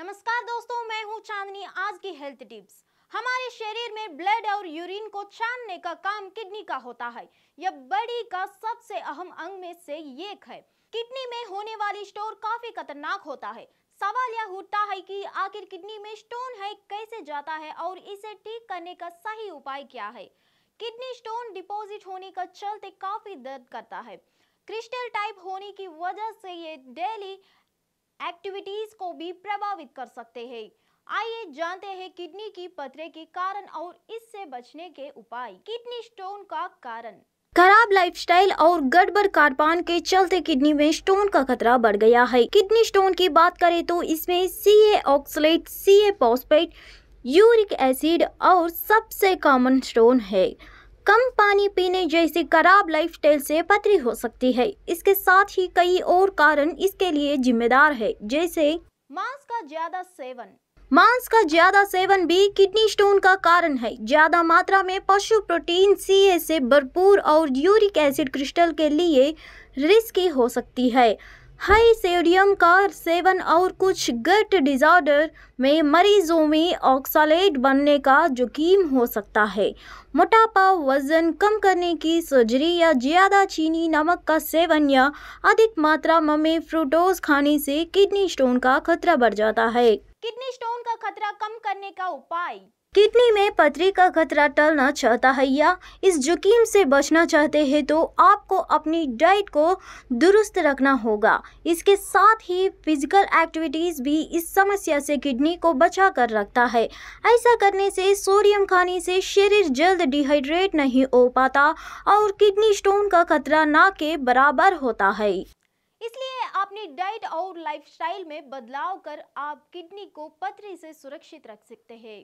नमस्कार दोस्तों मैं हूं चांदनी आज की हेल्थ टिप्स हमारे शरीर में ब्लड और यूरिन को छानने का काम किडनी का होता है यह बड़ी का सबसे अहम अंग में से एक है किडनी में होने वाली स्टोर काफी खतरनाक होता है सवाल यह उठता है कि आखिर किडनी में स्टोन है कैसे जाता है और इसे ठीक करने का सही उपाय क्या है किडनी स्टोन डिपॉजिट होने का चलते काफी दर्द करता है क्रिस्टल टाइप होने की वजह से ये डेली एक्टिविटीज को भी प्रभावित कर सकते हैं आइए जानते हैं किडनी की पथरे के कारण और इससे बचने के उपाय किडनी स्टोन का कारण खराब लाइफस्टाइल और गड़बड़ कारपान के चलते किडनी में स्टोन का खतरा बढ़ गया है किडनी स्टोन की बात करें तो इसमें C A oxalate C A phosphate uric acid और सबसे कॉमन स्टोन है कम पानी पीने जैसी खराब स्टाइल से पथरी हो सकती है इसके साथ ही कई और कारण इसके लिए जिम्मेदार है जैसे मांस का ज्यादा सेवन मांस का ज्यादा सेवन भी किडनी स्टोन का कारण है ज्यादा मात्रा में पशु प्रोटीन सी से भरपूर और यूरिक एसिड क्रिस्टल के लिए रिस्की हो सकती है हाई सोडियम का सेवन और कुछ गट डिज़ॉर्डर में मरीजों में ऑक्सालेट बनने का जोखिम हो सकता है मोटापा वजन कम करने की सर्जरी या ज़्यादा चीनी नमक का सेवन या अधिक मात्रा में फ्रूटोज खाने से किडनी स्टोन का खतरा बढ़ जाता है किडनी स्टोन का खतरा कम करने का उपाय किडनी में पथरी का खतरा टलना चाहता है या इस जोखिम से बचना चाहते हैं तो आपको अपनी डाइट को दुरुस्त रखना होगा इसके साथ ही फिजिकल एक्टिविटीज़ भी इस समस्या से किडनी को बचा कर रखता है ऐसा करने से सोडियम खाने से शरीर जल्द डिहाइड्रेट नहीं हो पाता और किडनी स्टोन का खतरा ना के बराबर होता है डाइट और लाइफस्टाइल में बदलाव कर आप किडनी को पथरी से सुरक्षित रख सकते हैं